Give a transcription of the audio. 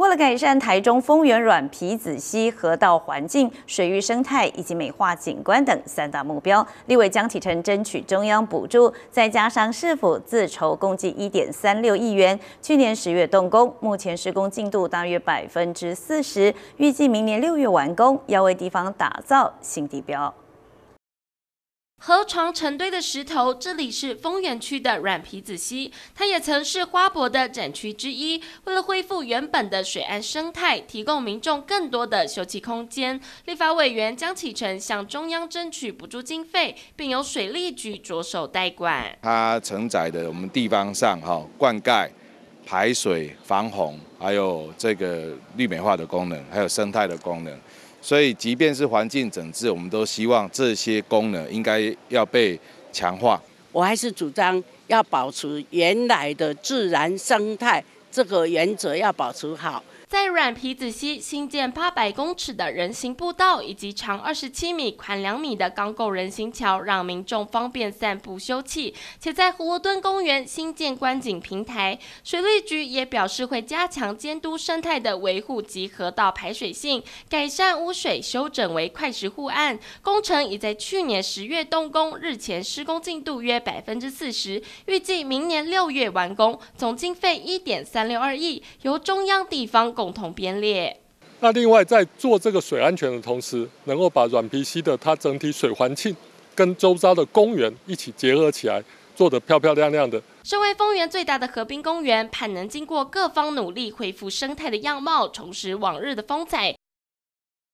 为了改善台中丰原软皮子溪河道环境、水域生态以及美化景观等三大目标，立委江启臣争取中央补助，再加上市府自筹，共计一点三六亿元。去年十月动工，目前施工进度大约百分之四十，预计明年六月完工，要为地方打造新地标。河床成堆的石头，这里是丰原区的软皮子溪，它也曾是花博的展区之一。为了恢复原本的水岸生态，提供民众更多的休憩空间，立法委员江启臣向中央争取补助经费，并由水利局着手代管。它承载的我们地方上哈灌溉、排水、防洪，还有这个绿美化的功能，还有生态的功能。所以，即便是环境整治，我们都希望这些功能应该要被强化。我还是主张要保持原来的自然生态，这个原则要保持好。在软皮子溪新建八百公尺的人行步道，以及长二十七米、宽两米的钢构人行桥，让民众方便散步休憩。且在湖沃墩公园新建观景平台。水利局也表示会加强监督生态的维护及河道排水性，改善污水，修整为快时护岸工程。已在去年十月动工，日前施工进度约百分之四十，预计明年六月完工，总经费一点三六二亿，由中央地方。共同编列。那另外，在做这个水安全的同时，能够把软皮溪的它整体水环境跟周遭的公园一起结合起来，做得漂漂亮亮的。身为丰原最大的河滨公园，盼能经过各方努力，恢复生态的样貌，重拾往日的风采。